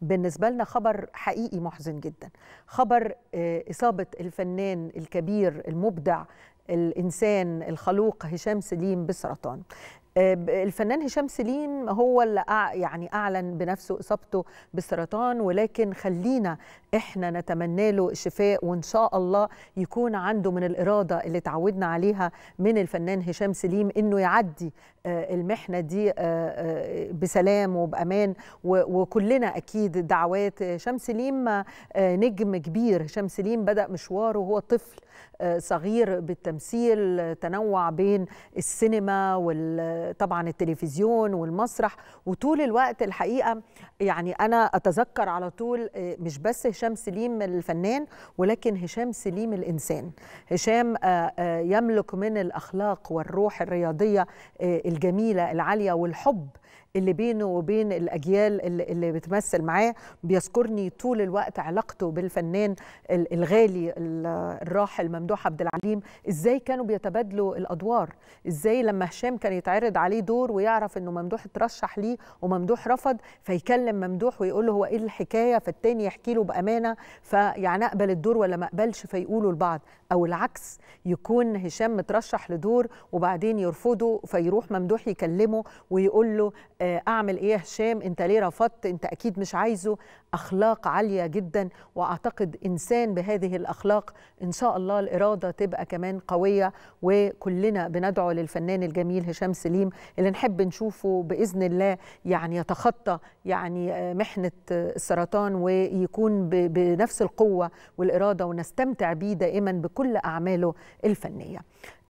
بالنسبة لنا خبر حقيقي محزن جدا خبر آه، إصابة الفنان الكبير المبدع الإنسان الخلوق هشام سليم بسرطان آه، الفنان هشام سليم هو اللي يعني اعلن بنفسه اصابته بالسرطان ولكن خلينا احنا نتمنى له الشفاء وان شاء الله يكون عنده من الاراده اللي تعودنا عليها من الفنان هشام سليم انه يعدي آه، المحنه دي آه، بسلام وبامان وكلنا اكيد دعوات هشام سليم نجم كبير هشام سليم بدا مشواره وهو طفل صغير بالتمثيل تنوع بين السينما وال طبعا التلفزيون والمسرح وطول الوقت الحقيقه يعني انا اتذكر على طول آه، مش بس هشام سليم الفنان ولكن هشام سليم الانسان هشام آه، آه، يملك من الاخلاق والروح الرياضيه الجميله العاليه والحب اللي بينه وبين الاجيال اللي اللي بتمثل معاه بيذكرني طول الوقت علاقته بالفنان الغالي الراحل ممدوح عبد العليم ازاي كانوا بيتبادلوا الادوار ازاي لما هشام كان يتعرض عليه دور ويعرف انه ممدوح اترشح ليه وممدوح رفض فيكلم ممدوح ويقول له هو ايه الحكايه فالتاني يحكي له بامانه فيعني اقبل الدور ولا ما اقبلش فيقولوا لبعض او العكس يكون هشام مترشح لدور وبعدين يرفضه فيروح ممدوح يكلمه ويقول له آه، اعمل ايه يا هشام انت ليه رفضت انت اكيد مش عايزه اخلاق عاليه جدا واعتقد انسان بهذه الاخلاق ان شاء الله الاراده تبقى كمان قويه وكلنا بندعو للفنان الجميل هشام سليم اللي نحب نشوفه باذن الله يعني يتخطى يعني آه، محنه آه، السرطان ويكون بنفس القوه والاراده ونستمتع بيه دائما بكل اعماله الفنيه